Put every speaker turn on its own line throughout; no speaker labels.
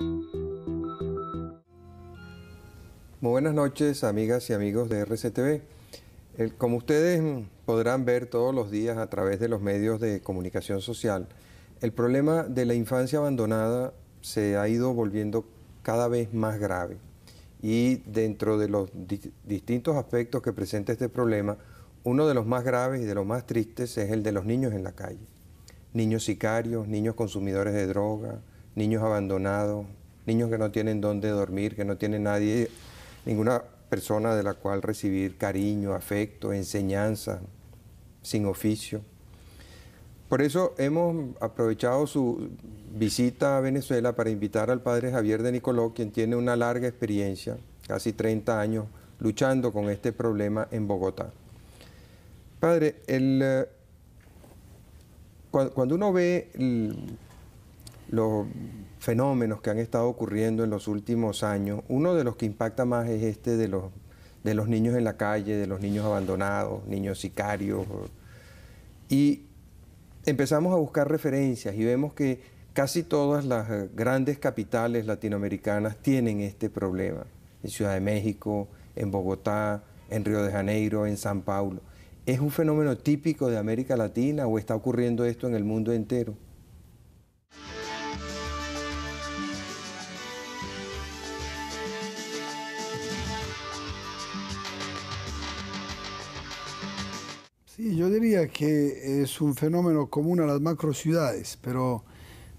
Muy buenas noches, amigas y amigos de RCTV. como ustedes podrán ver todos los días a través de los medios de comunicación social, el problema de la infancia abandonada se ha ido volviendo cada vez más grave. Y dentro de los distintos aspectos que presenta este problema, uno de los más graves y de los más tristes es el de los niños en la calle. Niños sicarios, niños consumidores de droga, niños abandonados, niños que no tienen dónde dormir, que no tienen nadie, ninguna persona de la cual recibir cariño, afecto, enseñanza, sin oficio. Por eso hemos aprovechado su visita a Venezuela para invitar al padre Javier de Nicoló, quien tiene una larga experiencia, casi 30 años, luchando con este problema en Bogotá. Padre, eh, cuando uno ve los fenómenos que han estado ocurriendo en los últimos años, uno de los que impacta más es este de los, niños en la calle, de los niños abandonados, niños sicarios. Y empezamos a buscar referencias y vemos que casi todas las grandes capitales latinoamericanas tienen este problema. En Ciudad de México, en Bogotá, en Río de Janeiro, en San Paulo. ¿Es un fenómeno típico de América Latina o está ocurriendo esto en el mundo entero?
yo diría que es un fenómeno común a las macro ciudades, pero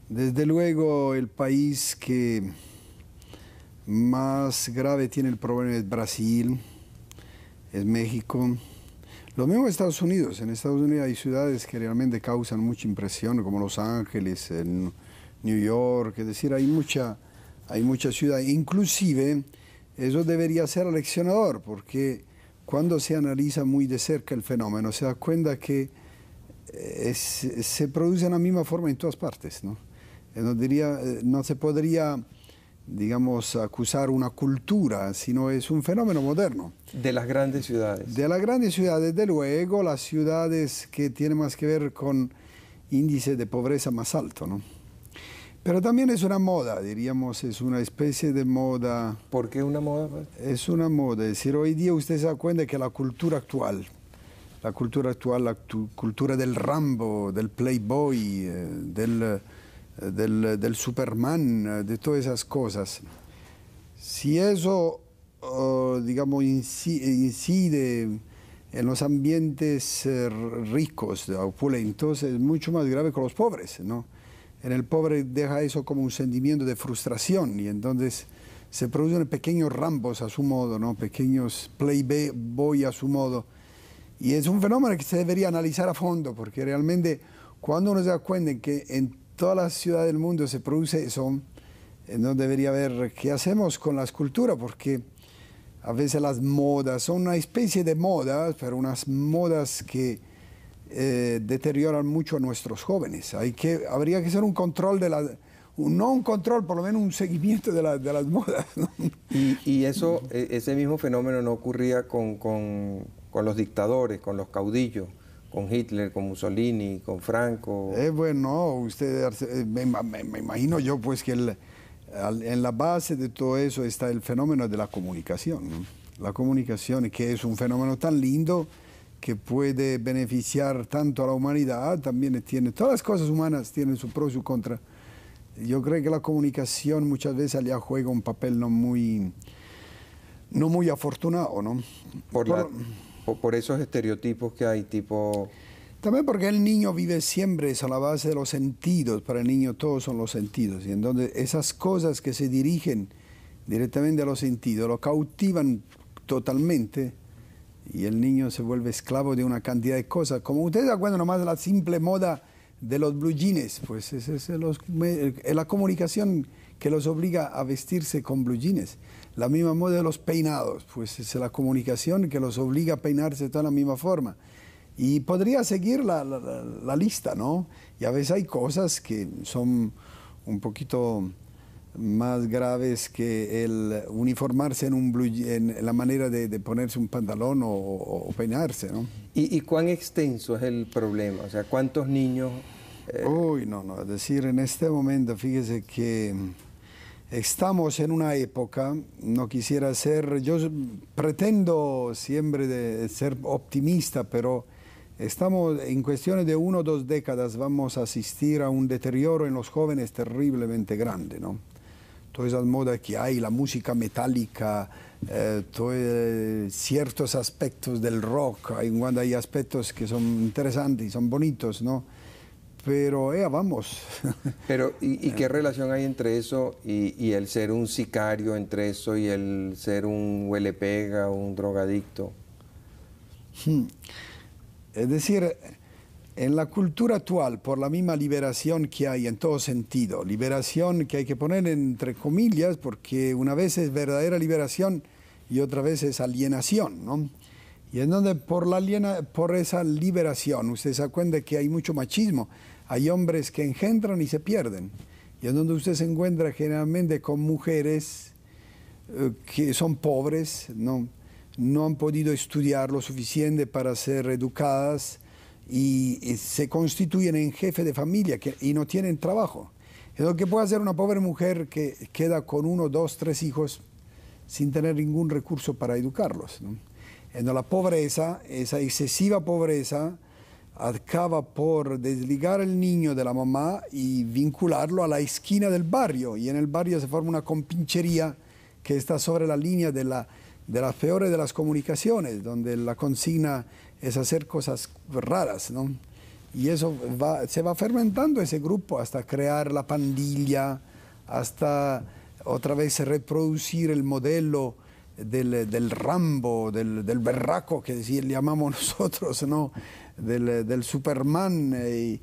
desde luego el país que más grave tiene el problema es Brasil, es México. Lo mismo Estados Unidos. En Estados Unidos hay ciudades que realmente causan mucha impresión, como Los Ángeles, en New York. Es decir, hay mucha, hay mucha ciudad. Inclusive, eso debería ser aleccionador, porque cuando se analiza muy de cerca el fenómeno, se da cuenta que eh, se produce de la misma forma en todas partes. ¿no? No, diría, eh, no se podría digamos, acusar una cultura, sino es un fenómeno moderno. De las grandes ciudades. De las grandes ciudades, de luego, las ciudades que tienen más que ver con índice de pobreza más alto, ¿no? Pero también es una moda, diríamos, es una especie de moda. ¿Por qué una moda? Pues? Es una moda, es decir, hoy día usted se da cuenta que la cultura actual, la cultura actual, la cultura del Rambo, del Playboy, eh, del, eh, eh, del, Superman, de todas esas cosas, si eso, oh, digamos, incide en los ambientes ricos, opulentos, es mucho más grave que los pobres, ¿no? en el pobre deja eso como un sentimiento de frustración y entonces se producen pequeños rambos a su modo, ¿no? pequeños playboy a su modo. Y es un fenómeno que se debería analizar a fondo, porque realmente cuando uno se da cuenta que en toda la ciudad del mundo se produce eso, eh, no debería ver qué hacemos con la escultura, porque a veces las modas son una especie de modas, pero unas modas que eh, deterioran mucho a nuestros jóvenes. Hay que, habría que hacer un control de la... no un control, por lo menos un seguimiento de, las modas.
Y, eso, e, ese mismo fenómeno no ocurría con, los dictadores, con los caudillos con Hitler, con Mussolini,
con Franco. Eh, bueno, usted, eh, me, imagino yo pues que en la base de todo eso está el fenómeno de la comunicación. La comunicación que es un fenómeno tan lindo que puede beneficiar tanto a la humanidad, también tiene, todas las cosas humanas tienen su pro y su contra. Yo creo que la comunicación muchas veces ya juega un papel no muy, no muy afortunado, ¿no? Por, por esos estereotipos que hay, tipo... También porque el niño vive siempre es a la base de los sentidos, para el niño todos son los sentidos, y entonces esas cosas que se dirigen directamente a los sentidos lo cautivan totalmente y el niño se vuelve esclavo de una cantidad de cosas. Como ustedes se acuerdan nomás de la simple moda de los blue jeans, pues es, la comunicación que los obliga a vestirse con blue jeans. La misma moda de los peinados, pues es la comunicación que los obliga a peinarse de toda la misma forma. Y podría seguir la, la lista, ¿no? Y a veces hay cosas que son un poquito más graves que el uniformarse en, un blue, en la manera de, ponerse un pantalón o, peinarse. ¿no? ¿Y, cuán extenso es el problema? O sea, ¿cuántos niños...? Eh? Uy, no, no. Es decir, en este momento, fíjese que estamos en una época, no quisiera ser... Yo pretendo siempre de ser optimista, pero estamos en cuestiones de uno o dos décadas vamos a asistir a un deterioro en los jóvenes terriblemente grande, ¿no? todas esas modas que hay, la música metálica, eh, eh, ciertos aspectos del rock, hay, hay aspectos que son interesantes, son bonitos, ¿no? Pero eh, vamos.
Pero, ¿y, qué eh. relación hay entre eso y, el ser un sicario, entre eso y el ser un huele pega, un
drogadicto? Hmm. Es decir, en la cultura actual, por la misma liberación que hay en todo sentido, liberación que hay que poner entre comillas, porque una vez es verdadera liberación y otra vez es alienación, ¿no? Y es por, la por esa liberación, usted se acuerda que hay mucho machismo, hay hombres que engendran y se pierden. Y en donde usted se encuentra generalmente con mujeres eh, que son pobres, ¿no? no han podido estudiar lo suficiente para ser educadas, y, eh, se constituyen en jefe de familia que, y no tienen trabajo. Es lo que puede hacer una pobre mujer que queda con uno, dos, tres hijos sin tener ningún recurso para educarlos. ¿no? Entonces, la pobreza, esa excesiva pobreza, acaba por desligar el niño de la mamá y vincularlo a la esquina del barrio. Y en el barrio se forma una compinchería que está sobre la línea de, la, de las peores de las comunicaciones, donde la consigna es hacer cosas raras, ¿no? Y eso se va fermentando ese grupo hasta crear la pandilla, hasta otra vez reproducir el modelo del, Rambo, del, berraco, que le llamamos nosotros, ¿no? Del, Superman. Eh,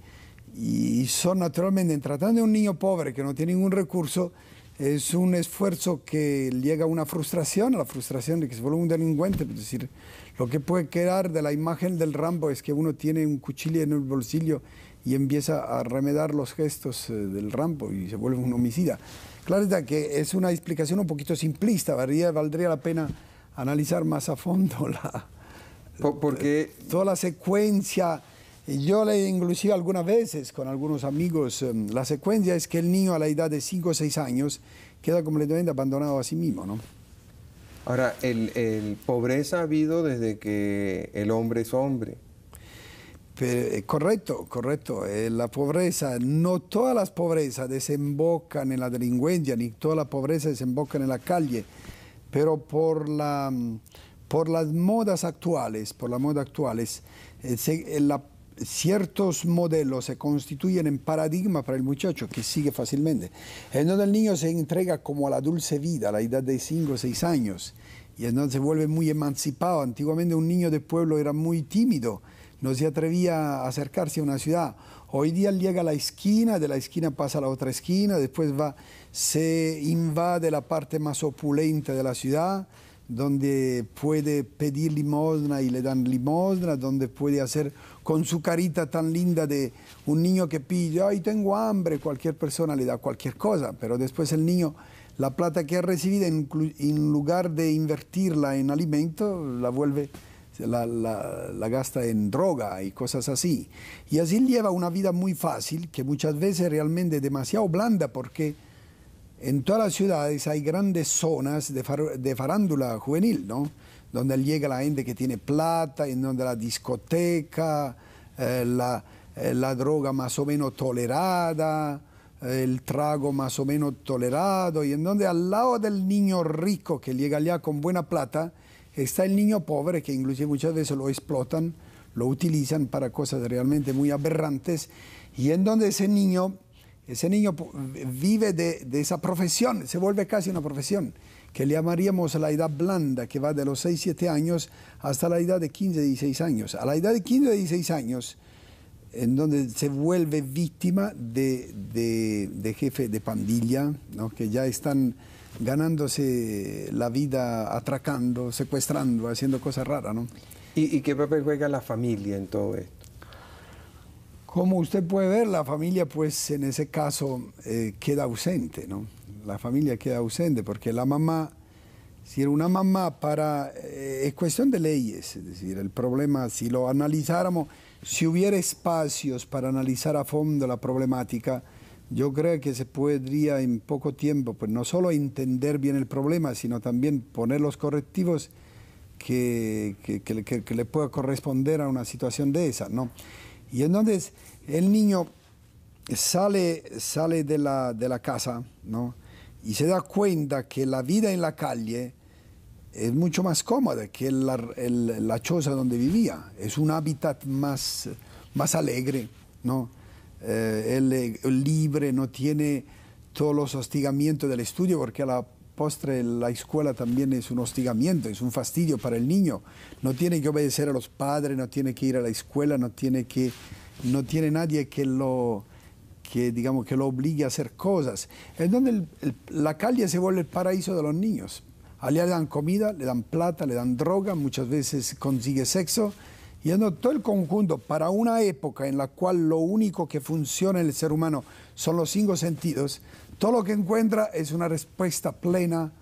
y, y son naturalmente, tratando de un niño pobre que no tiene ningún recurso, es un esfuerzo que llega a una frustración, a la frustración de que se vuelve un delincuente. Pues, es decir, lo que puede quedar de la imagen del Rambo es que uno tiene un cuchillo en el bolsillo y empieza a remedar los gestos eh, del Rambo y se vuelve un homicida. Claro está que es una explicación un poquito simplista, valdría, valdría la pena analizar más a fondo la, Porque... toda la secuencia yo le inclusive algunas veces con algunos amigos, em, la secuencia es que el niño a la edad de 5 o 6 años queda completamente abandonado a sí mismo, ¿no?
Ahora, el, pobreza ha
habido desde que el hombre es hombre. Eh, correcto, correcto. Eh, la pobreza, no todas las pobrezas desembocan en la delincuencia, ni todas las pobreza desembocan en la calle, pero por, la, mm, por las modas actuales, por las modas actuales, eh, ciertos modelos se constituyen en paradigma para el muchacho que sigue fácilmente. En donde el niño se entrega como a la dulce vida a la edad de 5 o 6 años y entonces se vuelve muy emancipado. Antiguamente un niño de pueblo era muy tímido, no se atrevía a acercarse a una ciudad. Hoy día llega a la esquina, de la esquina pasa a la otra esquina, después va, se invade la parte más opulenta de la ciudad donde puede pedir limosna y le dan limosna, donde puede hacer con su carita tan linda de un niño que pide, ay, tengo hambre, cualquier persona le da cualquier cosa, pero después el niño, la plata que ha recibido, en lugar de invertirla en alimento, la vuelve, la, gasta en droga y cosas así. Y así lleva una vida muy fácil, que muchas veces realmente es demasiado blanda porque en todas las ciudades hay grandes zonas de, farándula juvenil, ¿no? Donde llega la gente que tiene plata, en donde la discoteca, eh, eh, la, droga más o menos tolerada, eh, el trago más o menos tolerado, y en donde al lado del niño rico que llega allá con buena plata, está el niño pobre que inclusive muchas veces lo explotan, lo utilizan para cosas realmente muy aberrantes, y en donde ese niño ese niño vive de, esa profesión, se vuelve casi una profesión, que le llamaríamos la edad blanda, que va de los 6, 7 años hasta la edad de 15, 16 años. A la edad de 15, 16 años, en donde se vuelve víctima de, jefe de pandilla, que ya están ganándose la vida atracando, secuestrando, haciendo cosas raras. ¿Y, ¿Y qué papel juega la familia en todo esto? Como usted puede ver, la familia pues en ese caso eh, queda ausente, ¿no? La familia queda ausente porque la mamá, si era una mamá para... Eh, es cuestión de leyes, es decir, el problema, si lo analizáramos, si hubiera espacios para analizar a fondo la problemática, yo creo que se podría en poco tiempo, pues no solo entender bien el problema, sino también poner los correctivos que, que le pueda corresponder a una situación de esa, ¿no? Y entonces el niño sale, sale de, la, casa y se da cuenta que la vida en la calle es mucho más cómoda que la, choza donde vivía. Es un hábitat más, más alegre, ¿no? Eh, él eh, libre, no tiene todos los hostigamientos del estudio porque la postre la escuela también es un hostigamiento, es un fastidio para el niño. No tiene que obedecer a los padres, no tiene que ir a la escuela, no tiene que no tiene nadie que lo que digamos que lo obligue a hacer cosas. Es donde la calle se vuelve el paraíso de los niños. Allá le dan comida, le dan plata, le dan droga, muchas veces consigue sexo. Y es todo el conjunto para una época en la cual lo único que funciona en el ser humano son los cinco sentidos, todo lo que encuentra es una respuesta plena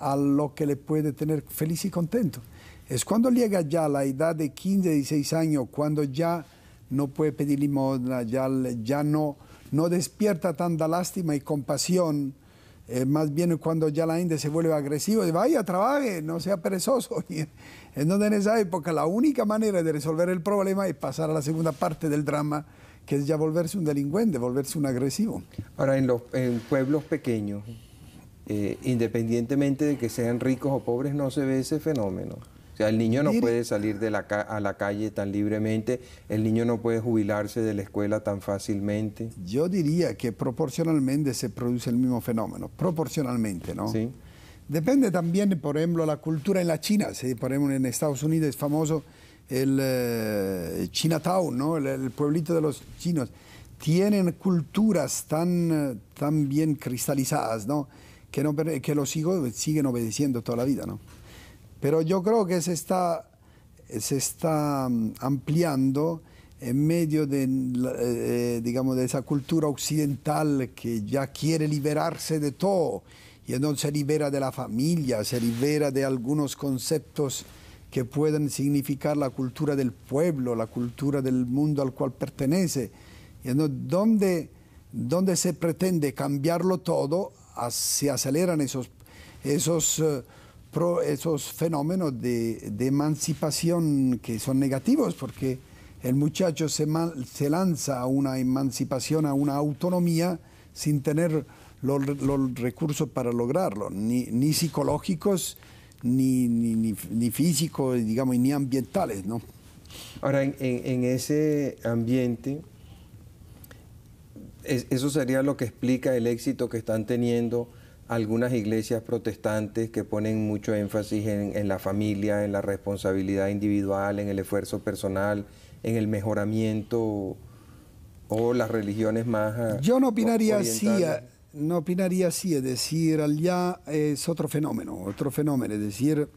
a lo que le puede tener feliz y contento. Es cuando llega ya la edad de 15, 16 años, cuando ya no puede pedir limosna, ya, ya no, no despierta tanta lástima y compasión. Eh, más bien cuando ya la gente se vuelve agresiva, de vaya, trabaje, no sea perezoso. Y donde en esa época la única manera de resolver el problema es pasar a la segunda parte del drama, que es ya volverse un delincuente, volverse un agresivo. Ahora, en los pueblos pequeños,
eh, independientemente de que sean ricos o pobres, no se ve ese fenómeno. O sea, el niño no puede salir de la a la calle tan libremente, el niño no puede jubilarse de la escuela
tan fácilmente. Yo diría que proporcionalmente se produce el mismo fenómeno, proporcionalmente, ¿no? Sí. Depende también, por ejemplo, la cultura en la China. Si, por ejemplo, en Estados Unidos es famoso el eh, Chinatown, ¿no? El, pueblito de los chinos, tienen culturas tan, eh, bien cristalizadas Que, no, los hijos siguen obedeciendo toda la vida. ¿no? Pero yo creo que se está, se está mm, ampliando en medio de, eh, digamos, de esa cultura occidental que ya quiere liberarse de todo y entonces se libera de la familia, se libera de algunos conceptos que puedan significar la cultura del pueblo, la cultura del mundo al cual pertenece. Donde, donde se pretende cambiarlo todo, ah, se aceleran esos, esos, eh, esos fenómenos de, emancipación que son negativos, porque el muchacho se, lanza a una emancipación, a una autonomía, sin tener los, recursos para lograrlo, ni, ni psicológicos, ni, ni, ni, físicos, digamos, ni ambientales, ¿no? Ahora, en, ese ambiente,
eso sería lo que explica el éxito que están teniendo algunas iglesias protestantes que ponen mucho énfasis en, en la familia, en la responsabilidad individual, en el esfuerzo personal, en el mejoramiento o las religiones más... Ah, Yo no opinaría así,
no opinaría así, es decir, allá es otro fenómeno, otro fenómeno, es decir,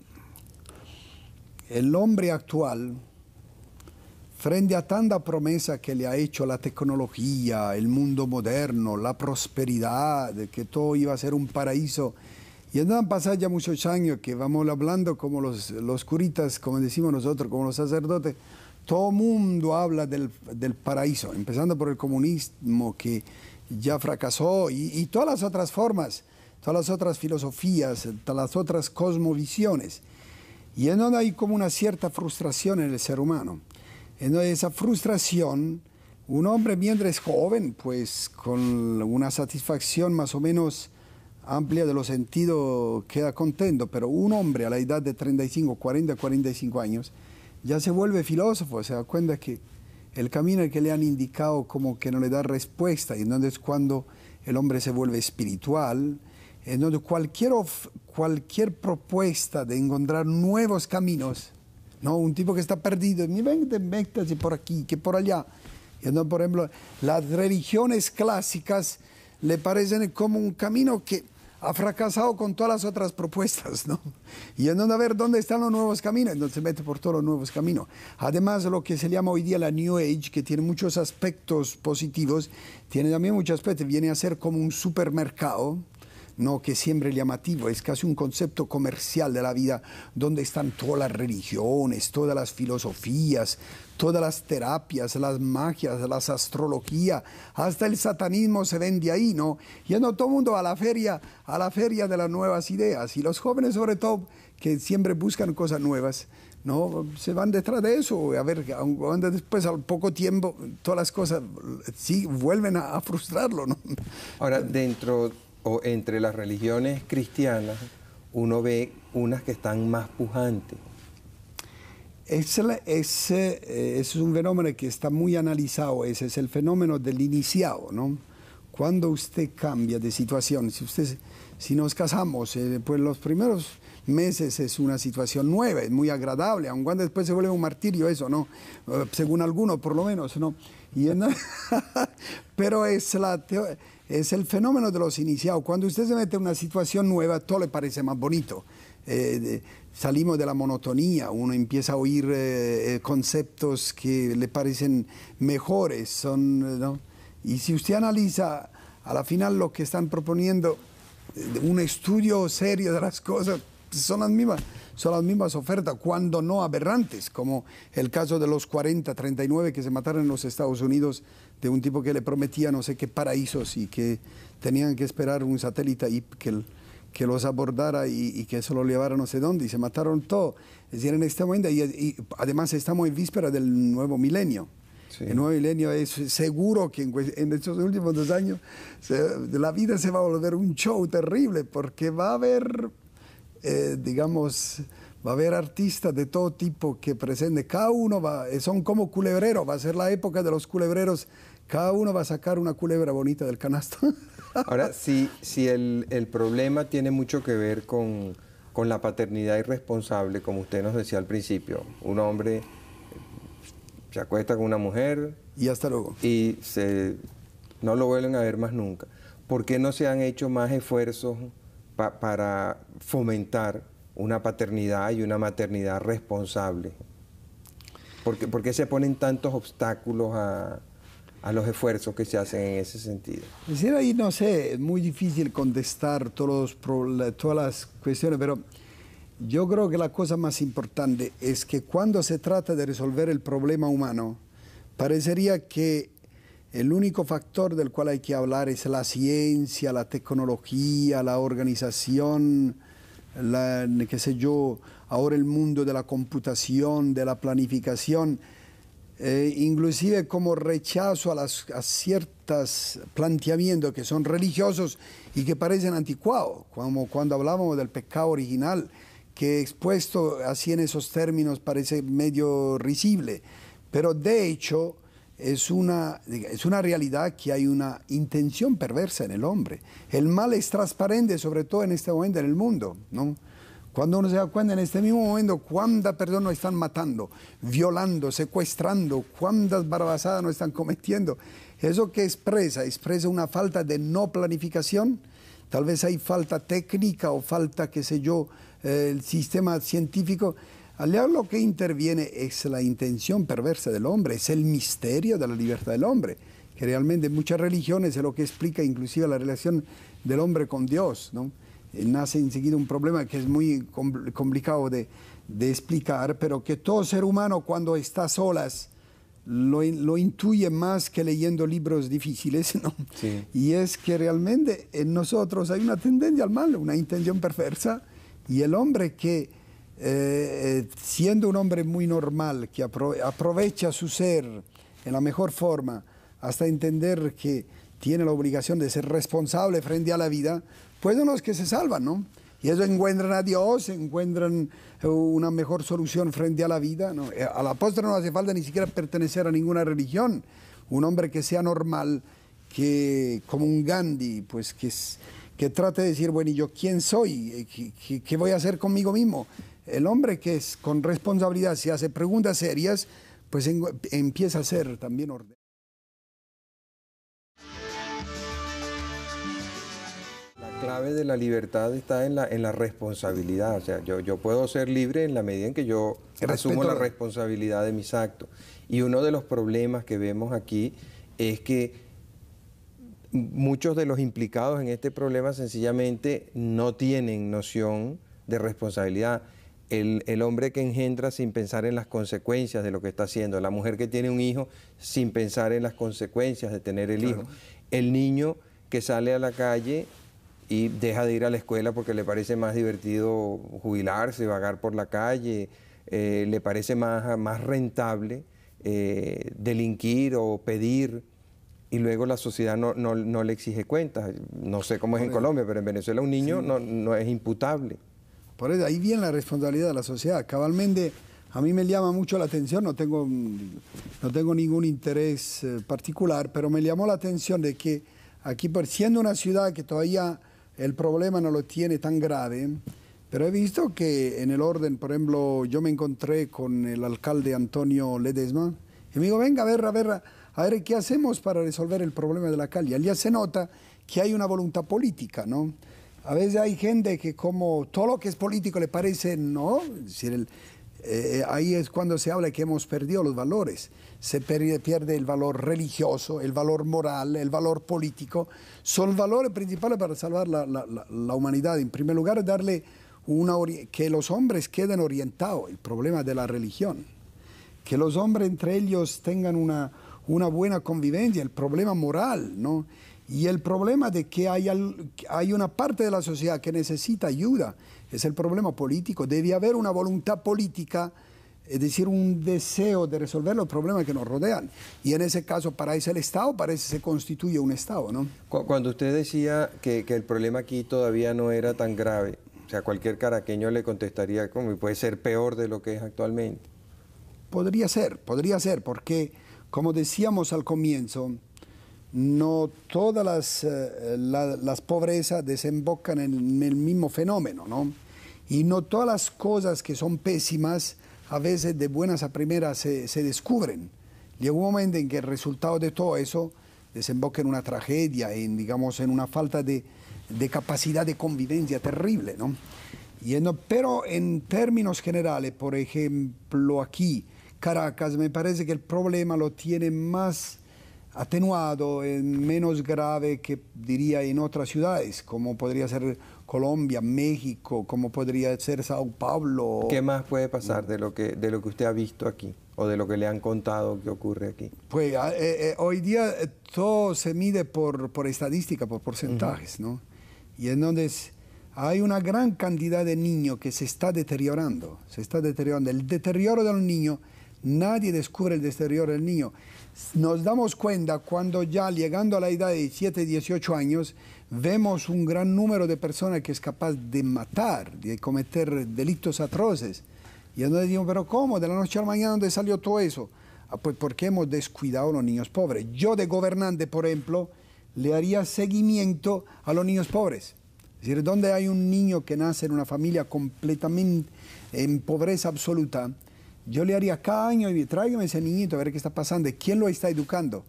el hombre actual, frente a tanta promesa que le ha hecho la tecnología, el mundo moderno, la prosperidad, que todo iba a ser un paraíso, y han pasado ya muchos años que vamos hablando como los, los curitas, como decimos nosotros, como los sacerdotes, todo mundo habla del, del paraíso, empezando por el comunismo que ya fracasó y, todas las otras formas, todas las otras filosofías, todas las otras cosmovisiones. Y en donde hay como una cierta frustración en el ser humano. En donde esa frustración, un hombre mientras es joven, pues con una satisfacción más o menos amplia de los sentidos queda contento, pero un hombre a la edad de 35, 40, 45 años ya se vuelve filósofo, se da cuenta que el camino que le han indicado como que no le da respuesta, y entonces cuando el hombre se vuelve espiritual, donde cualquier, cualquier propuesta de encontrar nuevos caminos, ¿no? un tipo que está perdido, vente, y por aquí, que por allá. Y entonces, por ejemplo, las religiones clásicas le parecen como un camino que ha fracasado con todas las otras propuestas, ¿no? Y en donde a ver dónde están los nuevos caminos, entonces se mete por todos los nuevos caminos. Además, lo que se llama hoy día la New Age, que tiene muchos aspectos positivos, tiene también muchos aspectos, viene a ser como un supermercado, ¿no? que siempre llamativo, es casi un concepto comercial de la vida, donde están todas las religiones, todas las filosofías, todas las terapias, las magias, las astrologías, hasta el satanismo se vende ahí, ¿no? Yendo todo el mundo a la feria, a la feria de las nuevas ideas, y los jóvenes sobre todo, que siempre buscan cosas nuevas, ¿no? Se van detrás de eso, a ver, después, al poco tiempo, todas las cosas sí vuelven a, a frustrarlo, ¿no?
Ahora, dentro o entre las religiones
cristianas uno ve unas que están más pujantes. Eh, ese, es un fenómeno que está muy analizado, ese es el fenómeno del iniciado, ¿no? Cuando usted cambia de situación, si, usted, si nos casamos, después eh, pues los primeros meses es una situación nueva, es muy agradable, aun cuando después se vuelve un martirio eso, ¿no? Eh, según algunos por lo menos, ¿no? pero es la teoría es el fenómeno de los iniciados. Cuando usted se mete en una situación nueva, todo le parece más bonito. Eh, salimos de la monotonía, uno empieza a oír eh, eh, conceptos que le parecen mejores. Son, Y si usted analiza a la final lo que están proponiendo, un estudio serio de las cosas, son las mismas. Son las mismas ofertas, cuando no aberrantes, como el caso de los 40, 39 que se mataron en los Estados Unidos de un tipo que le prometía no sé qué paraísos y que tenían que esperar un satélite y que, que los abordara y, que eso lo llevara no sé dónde y se mataron todo. Es decir, en este momento, y, además estamos en víspera del nuevo milenio. El nuevo milenio es seguro que en, estos últimos dos años la vida se va a volver un show terrible porque va a haber, eh, digamos, va a haber artistas de todo tipo que presenten. Cada uno va, son como culebreros, va a ser la época de los culebreros cada uno va a sacar una culebra bonita del canasto.
Ahora, si, si el, problema tiene mucho que ver con, la paternidad irresponsable, como usted nos decía al principio, un hombre se acuesta con una mujer. Y hasta luego. Y se, no lo vuelven a ver más nunca. ¿Por qué no se han hecho más esfuerzos para fomentar una paternidad y una maternidad responsable? ¿Por qué se ponen tantos obstáculos a, a los esfuerzos que se hacen en ese sentido.
Decir ahí, no sé, es muy difícil contestar todos todas las cuestiones, pero yo creo que la cosa más importante es que cuando se trata de resolver el problema humano, parecería que el único factor del cual hay que hablar es la ciencia, la tecnología, la organización, qué sé yo, ahora el mundo de la computación, de la planificación eh, inclusive como rechazo a, las, ciertos planteamientos que son religiosos y que parecen anticuados, como cuando hablábamos del pecado original, que expuesto así en esos términos parece medio risible, pero de hecho es una, es una realidad que hay una intención perversa en el hombre. El mal es transparente, sobre todo en este momento en el mundo, ¿no? Cuando uno se da cuenta en este mismo momento cuántas personas nos están matando, violando, secuestrando, cuántas barbasadas no están cometiendo. Eso que expresa, expresa una falta de no planificación. Tal vez hay falta técnica o falta, qué sé yo, eh, el sistema científico. Al lo que interviene es la intención perversa del hombre, es el misterio de la libertad del hombre, que realmente en muchas religiones es lo que explica inclusive la relación del hombre con Dios, ¿no? Eh, nace enseguida un problema que es muy complicado de, explicar, pero que todo ser humano cuando está solas lo, lo intuye más que leyendo libros difíciles, Y es que realmente en nosotros hay una tendencia al mal, una intención perversa, y el hombre que, eh, eh, siendo un hombre muy normal, que aprovecha su ser en la mejor forma, hasta entender que tiene la obligación de ser responsable frente a la vida, pues son los que se salvan, ¿no? Y ellos encuentran a Dios, encuentran eh, una mejor solución frente a la vida. ¿no? Eh, a la postre no hace falta ni siquiera pertenecer a ninguna religión. Un hombre que sea normal, que como un Gandhi, pues que, que trate de decir, bueno, ¿y yo quién soy? Eh, ¿Qué, qué, voy a hacer conmigo mismo? El hombre que es con responsabilidad, si hace preguntas serias, pues empieza a ser también orden.
clave de la libertad está en la, en la responsabilidad. O sea, yo, puedo ser libre en la medida en que yo resumo la responsabilidad de mis actos. Y uno de los problemas que vemos aquí es que muchos de los implicados en este problema sencillamente no tienen noción de responsabilidad. El, hombre que engendra sin pensar en las consecuencias de lo que está haciendo, la mujer que tiene un hijo sin pensar en las consecuencias de tener el hijo, el niño que sale a la calle y deja de ir a la escuela porque le parece más divertido jubilarse, vagar por la calle, eh, le parece más, más rentable eh, delinquir o pedir y luego la sociedad no, le exige cuentas. No sé cómo es en Colombia, pero en Venezuela un niño
no, es imputable. Por eso, ahí viene la responsabilidad de la sociedad. Cabalmente, a mí me llama mucho la atención, no tengo, no tengo ningún interés eh, particular, pero me llamó la atención de que aquí, siendo una ciudad que todavía el problema no lo tiene tan grave, pero he visto que en el orden, por ejemplo, yo me encontré con el alcalde Antonio Ledesma y me digo, venga, a ver, a ver, a ver qué hacemos para resolver el problema de la calle. Allí se nota que hay una voluntad política, ¿no? A veces hay gente que como todo lo que es político le parece, no, el, eh, eh, ahí es cuando se habla que hemos perdido los valores. Se pierde el valor religioso, el valor moral, el valor político. Son valores principales para salvar la, humanidad. En primer lugar, darle que los hombres queden orientados, el problema de la religión. Que los hombres entre ellos tengan una, buena convivencia, el problema moral, ¿no? Y el problema de que hay, hay una parte de la sociedad que necesita ayuda es el problema político. Debe haber una voluntad política, es decir, un deseo de resolver los problemas que nos rodean. Y en ese caso, para eso el Estado, para eso se constituye un Estado. ¿no?
Cuando usted decía que, el problema aquí todavía no era tan grave, o sea, cualquier caraqueño le contestaría como puede ser peor de lo que es actualmente.
Podría ser, podría ser, porque como decíamos al comienzo, no todas las, eh, las pobrezas desembocan en, el mismo fenómeno, ¿no? Y no todas las cosas que son pésimas, a veces de buenas a primeras se, se descubren. Llega un momento en que el resultado de todo eso desemboca en una tragedia, en, digamos, en una falta de, capacidad de convivencia terrible, ¿no? Y pero en términos generales, por ejemplo, aquí, Caracas, me parece que el problema lo tiene más atenuado, menos grave que diría en otras ciudades, como podría ser Colombia, México, como podría ser Sao Paulo. ¿Qué
más puede pasar de lo que, de lo que usted ha visto aquí o de lo que le han contado que ocurre aquí?
Pues ah, eh, eh, hoy día eh, todo se mide por, por estadística, por porcentajes, ¿no? Y entonces hay una gran cantidad de niños que se está deteriorando, se está deteriorando. El deterioro del niño, nadie descubre el deterioro del niño. Nos damos cuenta cuando ya llegando a la edad de 17, 18 años, vemos un gran número de personas que es capaz de matar, de cometer delitos atroces. Y entonces digo, pero ¿cómo? De la noche a la mañana, ¿dónde salió todo eso? Ah, pues porque hemos descuidado a los niños pobres. Yo de gobernante, por ejemplo, le haría seguimiento a los niños pobres. Es decir, ¿dónde hay un niño que nace en una familia completamente en pobreza absoluta, yo le haría cada año, tráigame ese niñito a ver qué está pasando, quién lo está educando,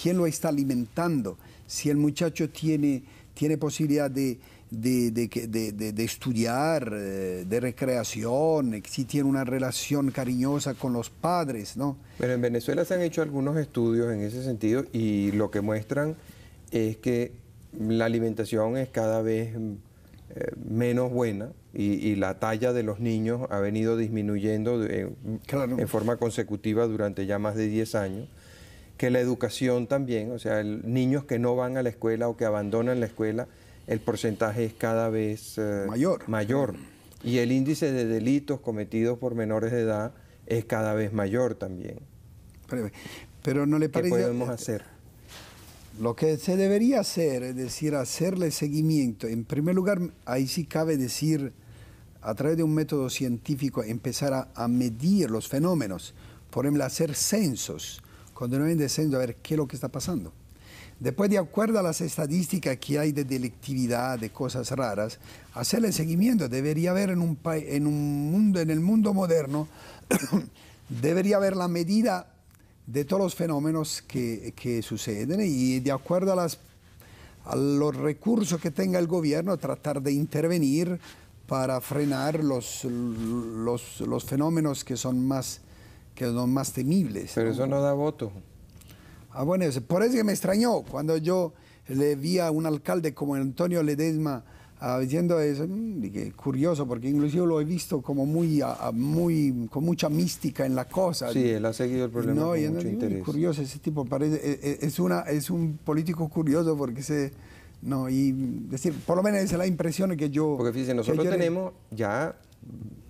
quién lo está alimentando, si el muchacho tiene, tiene posibilidad de, de, estudiar, eh, de recreación, eh, si tiene una relación cariñosa con los padres, ¿no?
Bueno, en Venezuela se han hecho algunos estudios en ese sentido y lo que muestran es que la alimentación es cada vez mm, eh, menos buena y, la talla de los niños ha venido disminuyendo en forma consecutiva durante ya más de 10 años, que la educación también, o sea, niños que no van a la escuela o que abandonan la escuela, el porcentaje es cada vez eh, mayor. Y el índice de delitos cometidos por menores de edad es
cada vez mayor también. Pero, no le parece... ¿Qué podemos eh, hacer? Lo que se debería hacer, es decir, hacerle seguimiento. En primer lugar, ahí sí cabe decir a través de un método científico empezar a, medir los fenómenos, por ejemplo, hacer censos, cuando no a ver qué es lo que está pasando. Después, de acuerdo a las estadísticas que hay de delictividad, de cosas raras, hacer el seguimiento. Debería haber en un, en un mundo, en el mundo moderno, debería haber la medida de todos los fenómenos que, suceden y de acuerdo a los recursos que tenga el gobierno, tratar de intervenir para frenar los, los, los, fenómenos que son más, que son más temibles. Pero eso no da voto. Ah, bueno, por eso que me extrañó cuando yo le vi a un alcalde como Antonio Ledesma ah, diciendo eso, mm, dije, curioso, porque inclusive lo he visto como muy, ah, ah, muy, con mucha mística en la cosa. Sí, él ha seguido el problema no, con y mucho Curioso, ese tipo parece, e, e, es, una, es un político curioso porque se no, y decir, por lo menos esa es la impresión que yo... Porque fíjense, nosotros tenemos
ya,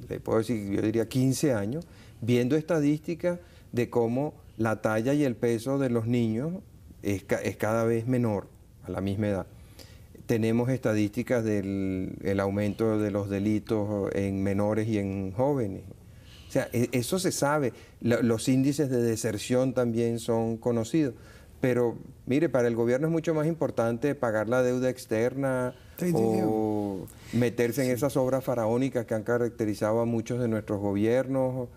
le puedo decir, yo diría 15 años, viendo estadísticas de cómo la talla y el peso de los niños es, cada vez menor a la misma edad. Tenemos estadísticas del aumento de los delitos en menores y en jóvenes. O sea, e, eso se sabe. Los índices de deserción también son conocidos. Pero mire, para el gobierno es mucho más importante pagar la deuda externa o meterse en esas obras faraónicas que han caracterizado a muchos de nuestros gobiernos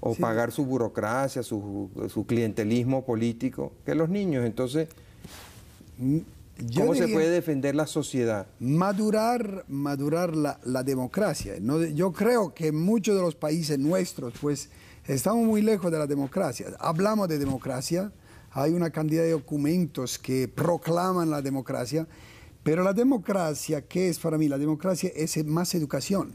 o pagar su burocracia, su, clientelismo político, que los niños. Entonces,
mm, ¿cómo se puede defender la sociedad? Madurar, madurar la, democracia. Yo creo que muchos de los países nuestros, pues, estamos muy lejos de la democracia. Hablamos de democracia, hay una cantidad de documentos que proclaman la democracia, pero la democracia, ¿qué es para mí? La democracia es más educación,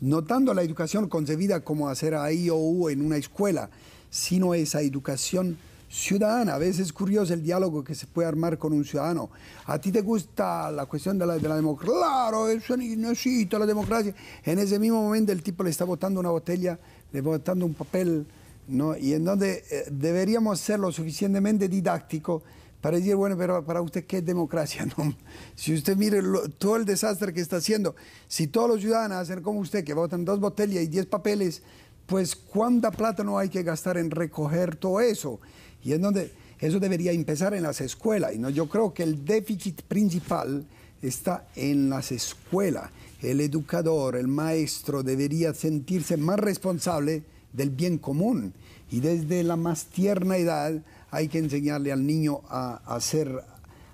notando la educación concebida como hacer a IOU en una escuela, sino esa educación ciudadana. A veces es curioso el diálogo que se puede armar con un ciudadano. ¿A ti te gusta la cuestión de la, de la democracia? Claro, eso necesito la democracia. En ese mismo momento el tipo le está botando una botella, le está botando un papel ¿no? y en donde eh, deberíamos ser lo suficientemente didáctico para decir, bueno, pero para usted, ¿qué democracia? No? Si usted mire todo el desastre que está haciendo, si todos los ciudadanos hacen como usted, que votan dos botellas y diez papeles, pues cuánta plata no hay que gastar en recoger todo eso. Y en donde eso debería empezar en las escuelas. Y no, yo creo que el déficit principal está en las escuelas. El educador, el maestro debería sentirse más responsable del bien común. Y desde la más tierna edad hay que enseñarle al niño a, hacer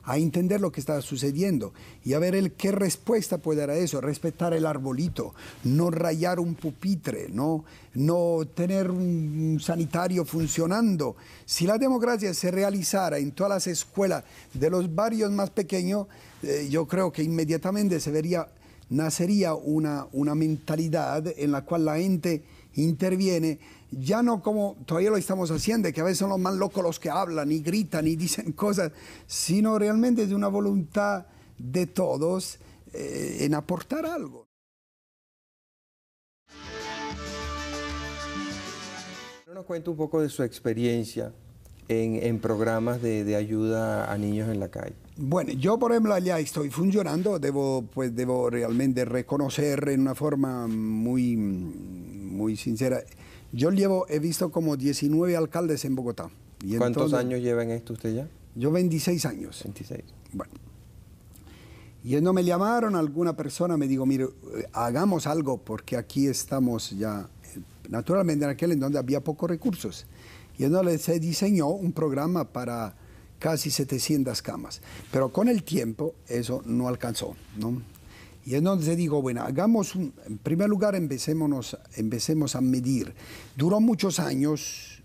a entender lo que está sucediendo y a ver el qué respuesta puede dar a eso, respetar el arbolito, no rayar un pupitre, no, no tener un sanitario funcionando. Si la democracia se realizara en todas las escuelas de los barrios más pequeños, eh, yo creo que inmediatamente se vería, nacería una, una mentalidad en la cual la gente interviene, ya no como todavía lo estamos haciendo, que a veces son los más locos los que hablan y gritan y dicen cosas, sino realmente de una voluntad de todos eh, en aportar algo.
Nos cuento un poco de su experiencia en, programas de, ayuda a niños en la calle?
Bueno, yo por ejemplo allá estoy funcionando, debo, pues, debo realmente reconocer en una forma muy, muy sincera. Yo llevo, he visto como 19 alcaldes en Bogotá. Y ¿Cuántos años lleva en esto usted ya? Yo 26 años. 26. Bueno. Y no me llamaron, alguna persona me digo, mire, hagamos algo porque aquí estamos ya, eh, naturalmente en aquel en donde había pocos recursos y entonces se diseñó un programa para casi 700 camas. Pero con el tiempo eso no alcanzó, ¿no? Y entonces digo, bueno, hagamos, un, en primer lugar, empecemos, empecemos a medir. Duró muchos años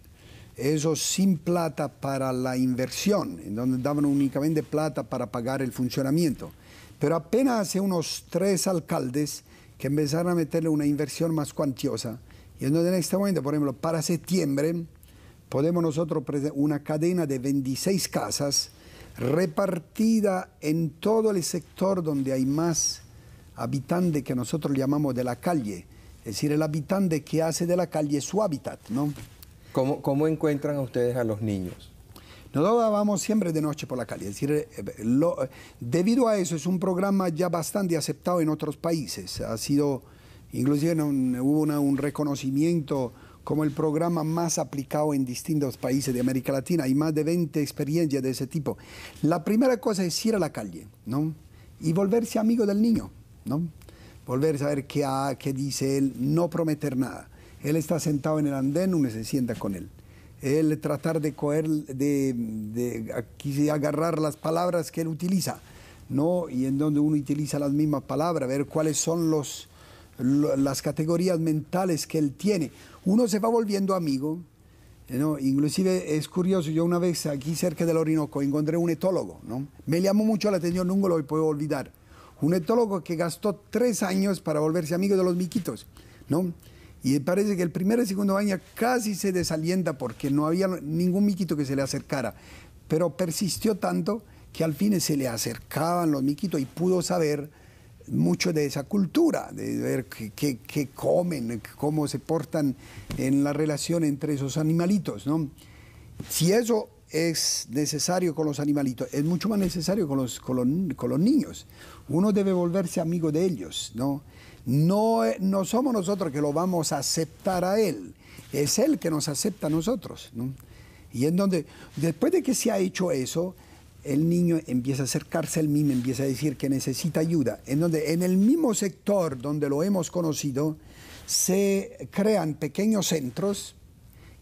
eso sin plata para la inversión, en donde daban únicamente plata para pagar el funcionamiento. Pero apenas hace unos tres alcaldes que empezaron a meterle una inversión más cuantiosa. Y entonces en este momento, por ejemplo, para septiembre, podemos nosotros presentar una cadena de 26 casas repartida en todo el sector donde hay más habitantes que nosotros llamamos de la calle, es decir, el habitante que hace de la calle su hábitat, ¿no? ¿Cómo, cómo encuentran ustedes a los niños? Nosotros vamos siempre de noche por la calle. Es decir, eh, eh, lo, eh, debido a eso es un programa ya bastante aceptado en otros países. Ha sido, inclusive hubo un reconocimiento como el programa más aplicado en distintos países de América Latina. Hay más de 20 experiencias de ese tipo. La primera cosa es ir a la calle, ¿no? Y volverse amigo del niño, ¿no? Volver a saber qué, ha, ah, qué dice él, no prometer nada. Él está sentado en el andén, uno se sienta con él. Él tratar de coger, de, de agarrar las palabras que él utiliza, ¿no? Y en donde uno utiliza las mismas palabras, ver cuáles son los las categorías mentales que él tiene. Uno se va volviendo amigo, eh, Inclusive es curioso, yo una vez aquí cerca del Orinoco encontré un etólogo, ¿no? Me llamó mucho la atención, nunca lo puedo olvidar. Un etólogo que gastó tres años para volverse amigo de los miquitos, ¿no? Y parece que el primer y segundo año casi se desalienta porque no había ningún miquito que se le acercara. Pero persistió tanto que al fin se le acercaban los miquitos y pudo saber mucho de esa cultura, de ver qué, comen, cómo se portan en la relación entre esos animalitos, ¿no? Si eso es necesario con los animalitos, es mucho más necesario con los, con los, con los niños. Uno debe volverse amigo de ellos, ¿no? ¿no? No somos nosotros que lo vamos a aceptar a él, es él que nos acepta a nosotros, ¿no? Y en donde, después de que se ha hecho eso, el niño empieza a acercarse al mismo, empieza a decir que necesita ayuda. En donde en el mismo sector donde lo hemos conocido, se crean pequeños centros,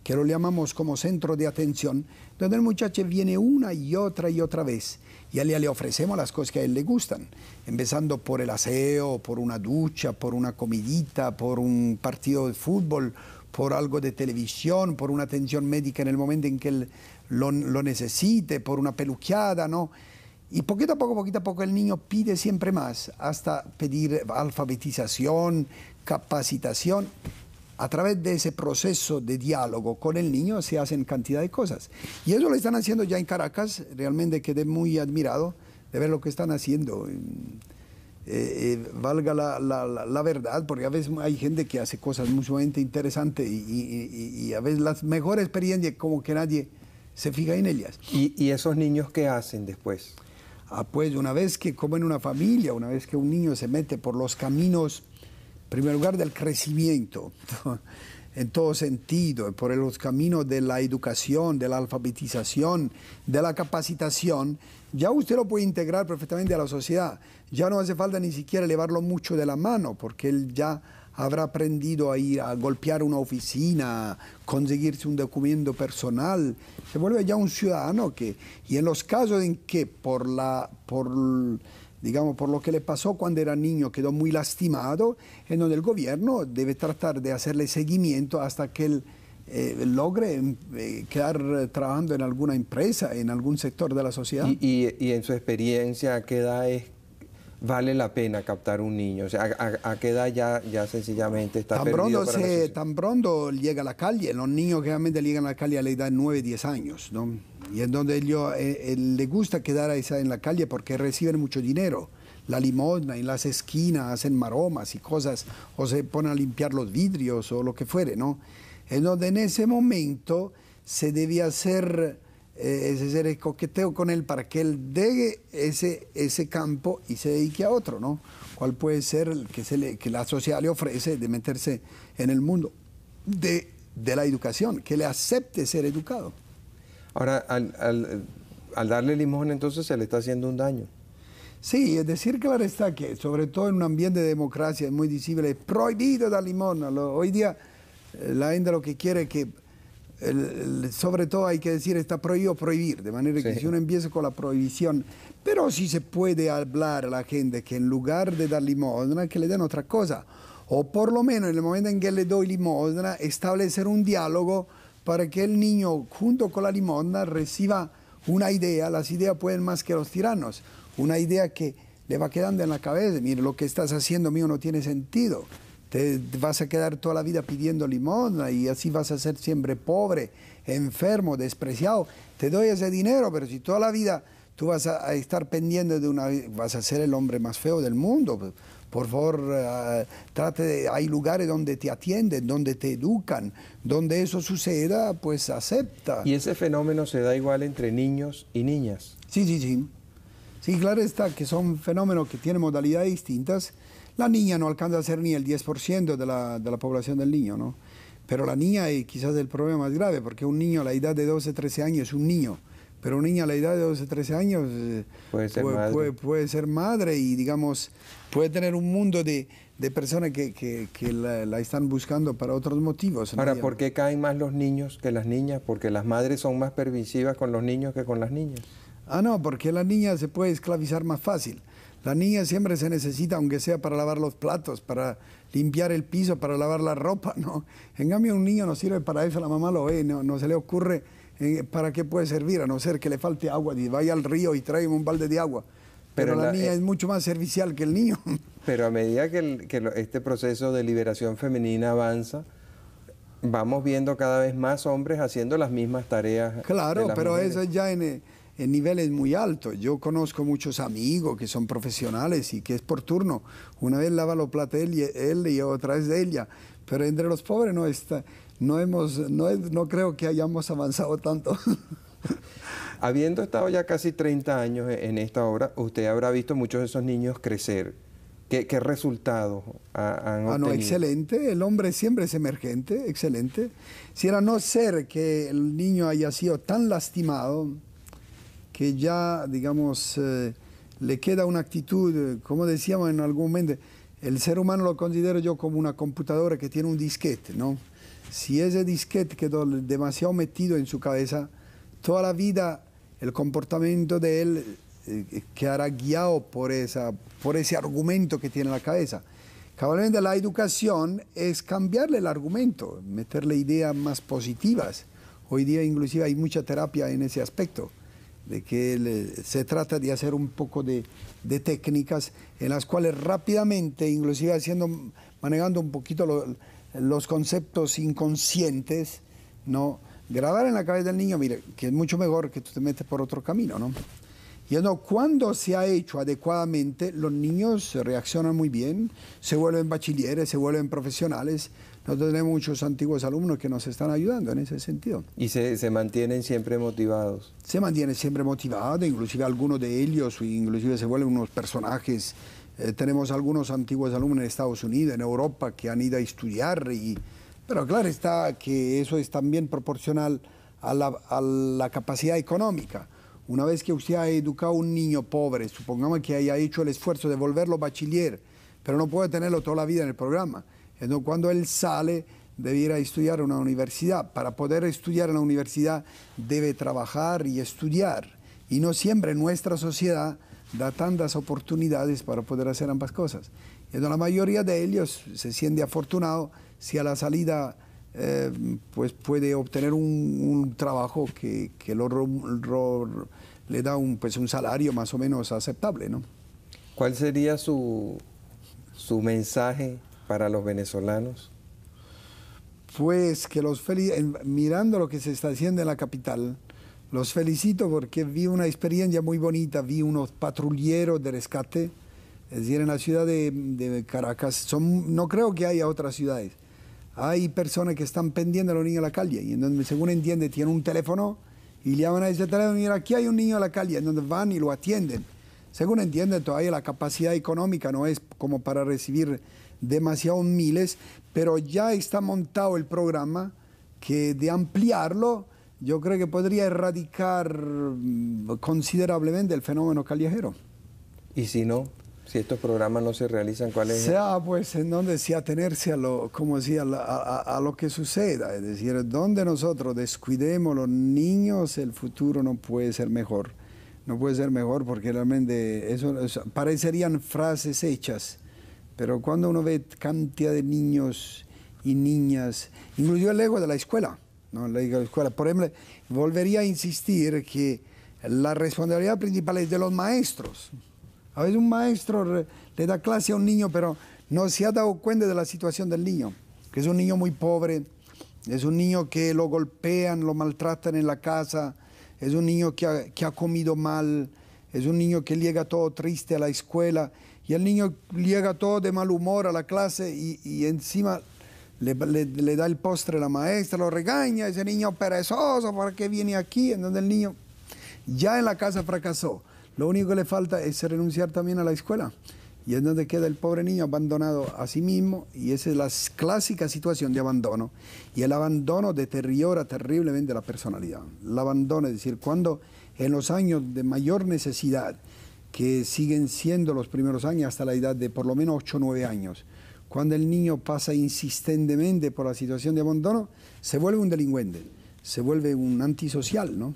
que lo llamamos como centro de atención, donde el muchacho viene una y otra y otra vez. Y a él le ofrecemos las cosas que a él le gustan, empezando por el aseo, por una ducha, por una comidita, por un partido de fútbol, por algo de televisión, por una atención médica en el momento en que él lo, lo necesite, por una peluqueada, ¿no? Y poquito a poco, poquito a poco el niño pide siempre más, hasta pedir alfabetización, capacitación. A través de ese proceso de diálogo con el niño se hacen cantidad de cosas. Y eso lo están haciendo ya en Caracas, realmente quedé muy admirado de ver lo que están haciendo. Eh, eh, valga la, verdad, porque a veces hay gente que hace cosas sumamente interesantes y, a veces las mejores experiencias como que nadie se fija en ellas. ¿Y, esos niños qué hacen después? Ah, pues una vez que como en una familia, una vez que un niño se mete por los caminos, primer lugar, del crecimiento, en todo sentido, por los caminos de la educación, de la alfabetización, de la capacitación, ya usted lo puede integrar perfectamente a la sociedad. Ya no hace falta ni siquiera elevarlo mucho de la mano, porque él ya habrá aprendido a ir a golpear una oficina, conseguirse un documento personal. Se vuelve ya un ciudadano que, y en los casos en que por la, por, digamos, por lo que le pasó cuando era niño quedó muy lastimado, en donde el gobierno debe tratar de hacerle seguimiento hasta que él eh, logre eh, quedar trabajando en alguna empresa, en algún sector de la sociedad. Y,
en su experiencia, ¿a qué edad vale la pena captar un niño? O sea, ¿a, qué edad ya, ya sencillamente está tan perdido pronto
se, Tan pronto llega a la calle, los niños realmente llegan a la calle a la edad de 9, 10 años, ¿no? Y en donde ellos eh, le gusta quedar en la calle porque reciben mucho dinero la limosna, en las esquinas hacen maromas y cosas, o se ponen a limpiar los vidrios o lo que fuere, ¿no? en donde en ese momento se debía hacer eh, ese ser coqueteo con él para que él deje ese, ese campo y se dedique a otro, ¿no? ¿Cuál puede ser que, se le, que la sociedad le ofrece de meterse en el mundo de, de la educación, que le acepte ser educado? Ahora, al, al, darle limón entonces se le está haciendo un daño. Sí, es decir, claro está que, sobre todo en un ambiente de democracia, es muy visible, es prohibido dar limón, Hoy día la gente lo que quiere es que, sobre todo hay que decir, está prohibido prohibir, de manera que si uno empieza con la prohibición, pero si se puede hablar a la gente que en lugar de dar limosna, que le den otra cosa, o por lo menos en el momento en que le doy limosna, establecer un diálogo para que el niño junto con la limosna reciba una idea, las ideas pueden más que los tiranos, una idea que le va quedando en la cabeza, mire, lo que estás haciendo mío no tiene sentido. Te vas a quedar toda la vida pidiendo limosna y así vas a ser siempre pobre, enfermo, despreciado. Te doy ese dinero, pero si toda la vida tú vas a, estar pendiente de una... vas a ser el hombre más feo del mundo. Por favor, ah, trate de, hay lugares donde te atienden, donde te educan, donde eso suceda, pues acepta.
¿Y ese fenómeno se da igual entre niños
y niñas? Sí, sí, sí. Sí, claro está que son fenómenos que tienen modalidades distintas la niña no alcanza a ser ni el 10% de la, de la población del niño, ¿no? Pero la niña es quizás el problema más grave, porque un niño a la edad de 12, 13 años es un niño, pero un niño a la edad de 12, 13 años eh, puede ser, madre. y, digamos, puede tener un mundo de, personas que, la, están buscando para otros motivos. Para ¿por qué caen más los niños que las niñas? Porque las madres son más permisivas con los niños que con las niñas. Ah, no, porque la niña se puede esclavizar más fácil. La niña siempre se necesita, aunque sea para lavar los platos, para limpiar el piso, para lavar la ropa, ¿no? En cambio, un niño no sirve para eso, la mamá lo ve, no, se le ocurre eh, para qué puede servir, a no ser que le falte agua y vaya al río y traiga un balde de agua. Pero, la, niña eh, es mucho más servicial que el niño.
Pero a medida que, este proceso de liberación femenina avanza, vamos viendo cada vez más hombres haciendo las mismas tareas. Claro, pero eso
es ya en, el nivel es muy alto. Yo conozco muchos amigos que son profesionales y que es por turno. Una vez lava los platos él y, otra vez ella. Pero entre los pobres no está, no hemos, no, creo que hayamos avanzado tanto. Habiendo estado ya casi 30 años
en esta obra, usted habrá visto muchos de esos niños crecer. ¿Qué, qué resultados han ah, obtenido?
excelente. El hombre siempre es emergente, excelente. Si era no ser que el niño haya sido tan lastimado, que ya, digamos, eh, le queda una actitud, eh, como decíamos en algún momento, el ser humano lo considero yo como una computadora que tiene un disquete, ¿no? Si ese disquete quedó demasiado metido en su cabeza, toda la vida el comportamiento de él eh, quedará guiado por, esa, por ese argumento que tiene en la cabeza. Cabalmente la educación es cambiarle el argumento, meterle ideas más positivas. Hoy día inclusive hay mucha terapia en ese aspecto de que se trata de hacer un poco de, de, técnicas en las cuales rápidamente, inclusive haciendo, manejando un poquito los conceptos inconscientes, ¿no? Grabar en la cabeza del niño, mire, que es mucho mejor que tú te metes por otro camino, ¿no? Y cuando se ha hecho adecuadamente, los niños reaccionan muy bien, se vuelven bachilleres, se vuelven profesionales. Nosotros tenemos muchos antiguos alumnos que nos están ayudando en ese sentido. ¿Y se, mantienen siempre motivados? Se mantienen siempre motivados, inclusive algunos de ellos, inclusive se vuelven unos personajes. Eh, tenemos algunos antiguos alumnos en Estados Unidos, en Europa, que han ido a estudiar. Y, pero claro está que eso es también proporcional a la capacidad económica. Una vez que usted ha educado a un niño pobre, supongamos que haya hecho el esfuerzo de volverlo bachiller, pero no puede tenerlo toda la vida en el programa. Entonces, cuando él sale, debe ir a estudiar a una universidad. Para poder estudiar en la universidad, debe trabajar y estudiar. Y no siempre nuestra sociedad da tantas oportunidades para poder hacer ambas cosas. Entonces, la mayoría de ellos se siente afortunado si a la salida eh, pues puede obtener un, trabajo que, que lo, lo, le da un, pues, un salario más o menos aceptable, ¿no? ¿Cuál sería su, mensaje
para los venezolanos?
Pues que los eh, mirando lo que se está haciendo en la capital, los felicito porque vi una experiencia muy bonita, vi unos patrulleros de rescate, es decir, en la ciudad de, Caracas, son, no creo que haya otras ciudades, hay personas que están pendiendo a los niños en la calle y según entiende, tienen un teléfono y le van a decir, teléfono, mira, aquí hay un niño a la calle, en donde van y lo atienden. Según entienden, todavía la capacidad económica no es como para recibir demasiados miles, pero ya está montado el programa que de ampliarlo, yo creo que podría erradicar mm, considerablemente el fenómeno callejero.
¿Y si no? si estos programas no se realizan, ¿cuál es?
Sea pues en donde sí atenerse a lo, como decía, a, lo que suceda, es decir, donde nosotros descuidemos los niños, el futuro no puede ser mejor, no puede ser mejor porque realmente eso, parecerían frases hechas, pero cuando uno ve cantidad de niños y niñas, incluido el ego de la escuela, ¿no? La escuela, por ejemplo, volvería a insistir que la responsabilidad principal es de los maestros. A veces un maestro le da clase a un niño, pero no se ha dado cuenta de la situación del niño, que es un niño muy pobre, es un niño que lo golpean, lo maltratan en la casa, es un niño que ha, comido mal, es un niño que llega todo triste a la escuela y el niño llega todo de mal humor a la clase y, encima le, da el postre a la maestra, lo regaña, ese niño perezoso, ¿para qué viene aquí? Entonces el niño ya en la casa fracasó. Lo único que le falta es renunciar también a la escuela. Y es donde queda el pobre niño abandonado a sí mismo y esa es la clásica situación de abandono. Y el abandono deteriora terriblemente la personalidad. El abandono, es decir, cuando en los años de mayor necesidad, que siguen siendo los primeros años hasta la edad de por lo menos 8 o 9 años, cuando el niño pasa insistentemente por la situación de abandono, se vuelve un delincuente, se vuelve un antisocial, ¿no?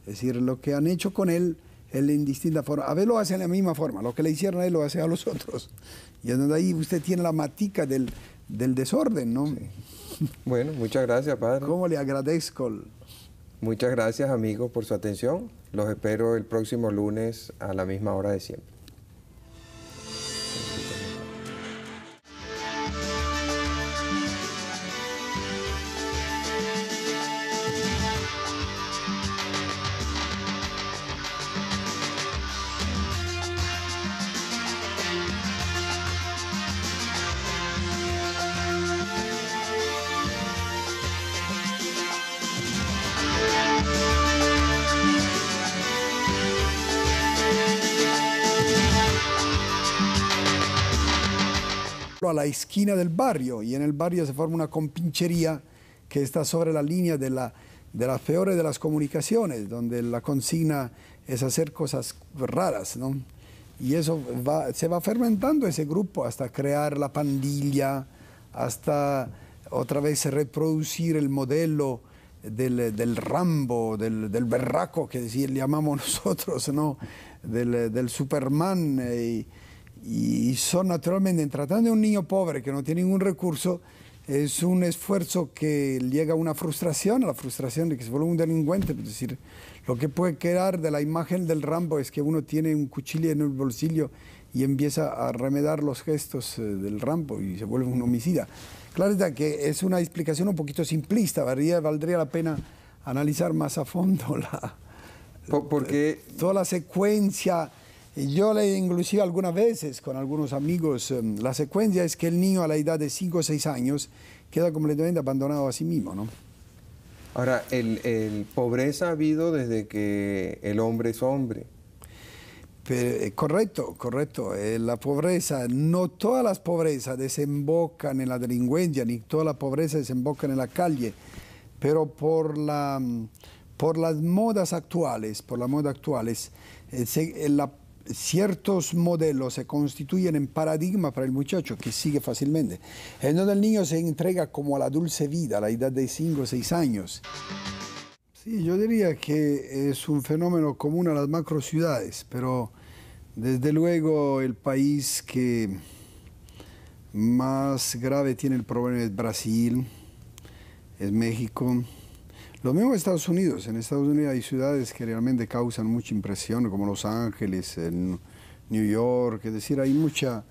Es decir, lo que han hecho con él en distinta forma. A ver lo hacen de la misma forma, lo que le hicieron a él lo hacen a los otros. Y donde ahí usted tiene la matica del, desorden, ¿no? Bueno, muchas gracias, padre. ¿Cómo le agradezco?
Muchas gracias, amigos, por su atención. Los espero el próximo lunes a la misma hora de siempre.
esquina del barrio y en el barrio se forma una compinchería que está sobre la línea de, la, de las peores de las comunicaciones, donde la consigna es hacer cosas raras, ¿no? Y eso se va fermentando ese grupo hasta crear la pandilla, hasta otra vez reproducir el modelo del, del Rambo, del, del, berraco, que decir, llamamos nosotros, ¿no? Del, del Superman. Eh, y, y son naturalmente, en tratando de un niño pobre que no tiene ningún recurso, es un esfuerzo que llega a una frustración, a la frustración de que se vuelve un delincuente. Pues, es decir, lo que puede quedar de la imagen del Rambo es que uno tiene un cuchillo en el bolsillo y empieza a remedar los gestos eh, del Rambo y se vuelve un homicida. Claro está que es una explicación un poquito simplista, valdría, valdría la pena analizar más a fondo la, Porque... toda la secuencia yo leí inclusive algunas veces con algunos amigos, em, la secuencia es que el niño a la edad de 5 o 6 años queda completamente abandonado a sí mismo, ¿no? Ahora, el, pobreza ha habido desde que el hombre es hombre. Eh, correcto, correcto. Eh, la pobreza, no todas las pobrezas desembocan en la delincuencia, ni todas las pobreza desembocan en la calle, pero por, la, mm, por las modas actuales, por las modas actuales, eh, la ciertos modelos se constituyen en paradigma para el muchacho que sigue fácilmente, en donde el niño se entrega como a la dulce vida a la edad de 5 o 6 años. Sí, yo diría que es un fenómeno común a las macro ciudades, pero desde luego el país que más grave tiene el problema es Brasil, es México, lo mismo en Estados Unidos. En Estados Unidos hay ciudades que realmente causan mucha impresión, como Los Ángeles, en New York. Es decir, hay mucha,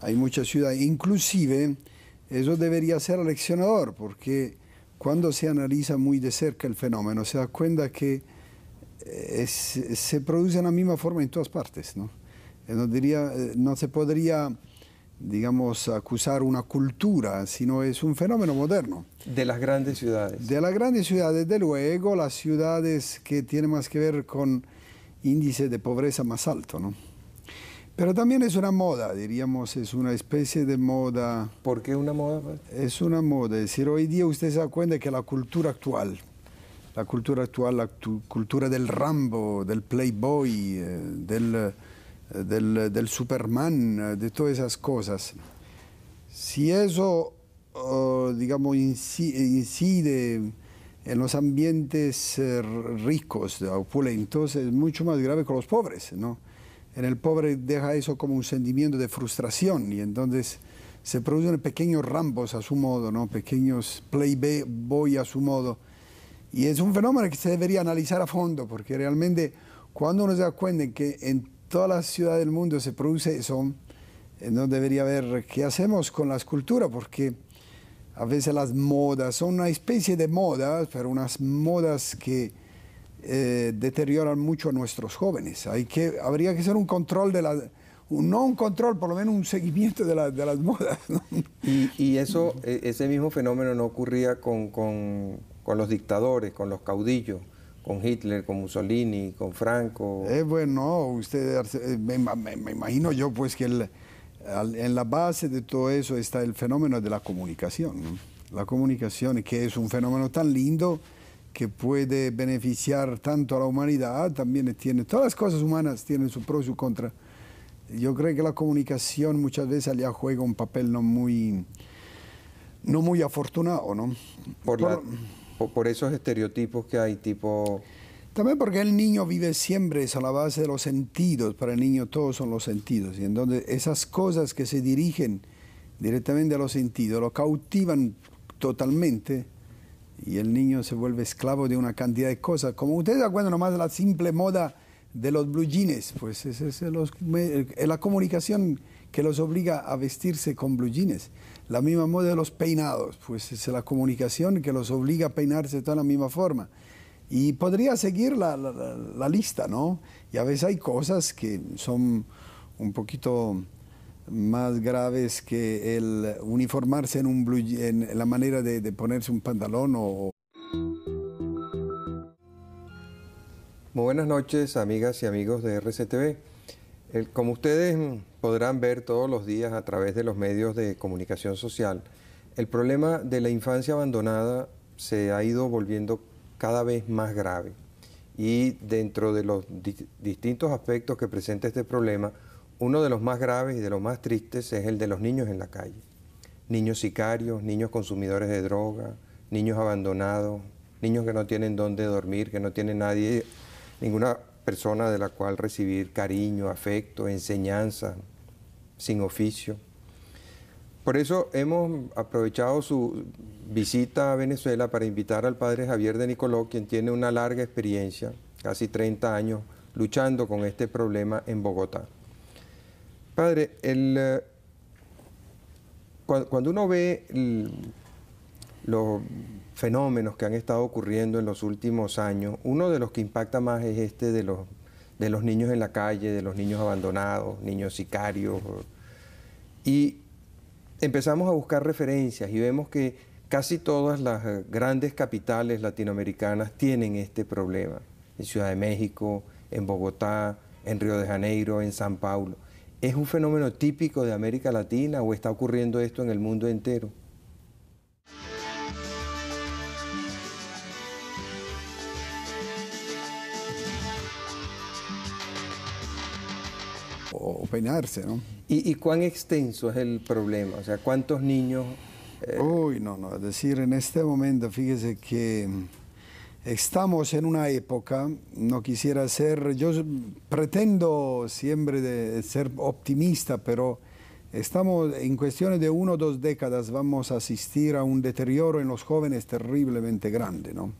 hay ciudad. Inclusive, eso debería ser aleccionador, porque cuando se analiza muy de cerca el fenómeno, se da cuenta que eh, se produce de la misma forma en todas partes. ¿no? Eh, diría, eh, no se podría digamos, acusar una cultura, sino es un fenómeno moderno. De las grandes ciudades. De las grandes ciudades, de luego, las ciudades que tienen más que ver con índice de pobreza más alto, ¿no? Pero también es una moda, diríamos, es una especie de moda. ¿Por qué una moda? Pues? Es una moda, es decir, hoy día usted se da cuenta que la cultura actual, la cultura actual, la cultura del Rambo, del Playboy, eh, del eh, del, Superman, de todas esas cosas. Si eso, oh, digamos, incide en los ambientes eh, ricos opulentos, es mucho más grave con los pobres, ¿no? En el pobre deja eso como un sentimiento de frustración y entonces se producen pequeños rambos a su modo, ¿no? pequeños playboy a su modo. Y es un fenómeno que se debería analizar a fondo, porque realmente cuando uno se da cuenta que en todas las ciudades del mundo se produce eso, eh, no debería haber qué hacemos con la escultura, porque a veces las modas son una especie de modas, pero unas modas que eh, deterioran mucho a nuestros jóvenes. Hay que, habría que hacer un control de las, no un control, por lo menos un seguimiento de, las modas.
Y, eso, e, ese mismo fenómeno no ocurría con los dictadores, con los caudillos con Hitler, con Mussolini, con Franco. Es
eh, bueno, usted, eh, me, imagino yo pues que en la base de todo eso está el fenómeno de la comunicación. La comunicación, que es un fenómeno tan lindo que puede beneficiar tanto a la humanidad, también tiene, todas las cosas humanas tienen su pro y su contra. Yo creo que la comunicación muchas veces ya juega un papel no muy, no muy afortunado, ¿no? Por la por, esos estereotipos que hay, tipo... También porque el niño vive siempre, es a la base de los sentidos, para el niño todos son los sentidos, y entonces esas cosas que se dirigen directamente a los sentidos lo cautivan totalmente y el niño se vuelve esclavo de una cantidad de cosas. Como ustedes acuerdan nomás de la simple moda de los blue jeans, pues es, es la comunicación que los obliga a vestirse con blue jeans la misma moda de los peinados, pues es la comunicación que los obliga a peinarse de toda la misma forma. Y podría seguir la, la, lista, ¿no? Y a veces hay cosas que son un poquito más graves que el uniformarse en, un blue, en la manera de, ponerse un pantalón o... Muy buenas noches, amigas y amigos de RCTV
como ustedes podrán ver todos los días a través de los medios de comunicación social, el problema de la infancia abandonada se ha ido volviendo cada vez más grave. Y dentro de los distintos aspectos que presenta este problema, uno de los más graves y de los más tristes es el de los niños en la calle. Niños sicarios, niños consumidores de droga, niños abandonados, niños que no tienen dónde dormir, que no tienen nadie, ninguna persona de la cual recibir cariño, afecto, enseñanza, sin oficio. Por eso hemos aprovechado su visita a Venezuela para invitar al padre Javier de Nicoló, quien tiene una larga experiencia, casi 30 años, luchando con este problema en Bogotá. Padre, eh, cuando uno ve los fenómenos que han estado ocurriendo en los últimos años, uno de los que impacta más es este de los, de los niños en la calle, de los niños abandonados, niños sicarios. Y empezamos a buscar referencias y vemos que casi todas las grandes capitales latinoamericanas tienen este problema. En Ciudad de México, en Bogotá, en Río de Janeiro, en San Paulo. ¿Es un fenómeno típico de América Latina o está ocurriendo esto en el mundo entero?
o, peinarse, ¿no? ¿Y, cuán extenso es el problema? O sea, ¿cuántos niños...? Eh? Uy, no, no, es decir, en este momento, fíjese que mm, estamos en una época, no quisiera ser, yo pretendo siempre ser optimista, pero estamos en cuestiones de uno o dos décadas, vamos a asistir a un deterioro en los jóvenes terriblemente grande, ¿no?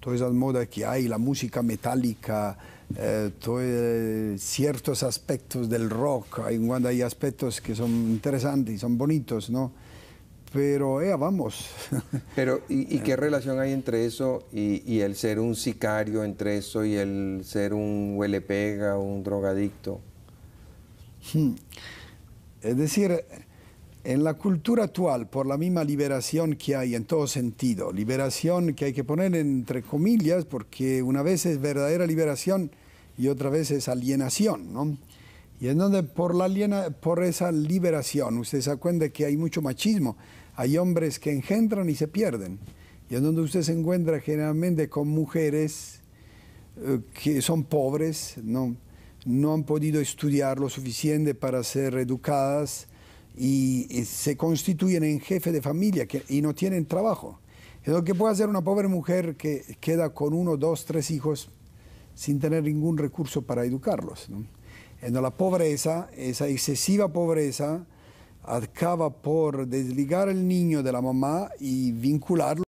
todas esas modas que hay, la música metálica, eh, eh, ciertos aspectos del rock, hay, hay aspectos que son interesantes, son bonitos, ¿no? Pero, eh, vamos.
Pero, ¿y, qué eh. relación hay entre eso y, el ser un sicario, entre eso y el ser un huele pega, un drogadicto?
Hmm. Es decir, en la cultura actual, por la misma liberación que hay en todo sentido, liberación que hay que poner entre comillas, porque una vez es verdadera liberación y otra vez es alienación, ¿no? Y donde por, la por esa liberación, usted se acuerda que hay mucho machismo, hay hombres que engendran y se pierden. Y en donde usted se encuentra generalmente con mujeres eh, que son pobres, ¿no? no han podido estudiar lo suficiente para ser educadas, y, se constituyen en jefe de familia que, y no tienen trabajo. Es lo que puede hacer una pobre mujer que queda con uno, dos, tres hijos sin tener ningún recurso para educarlos. Entonces, la pobreza, esa excesiva pobreza, acaba por desligar el niño de la mamá y vincularlo.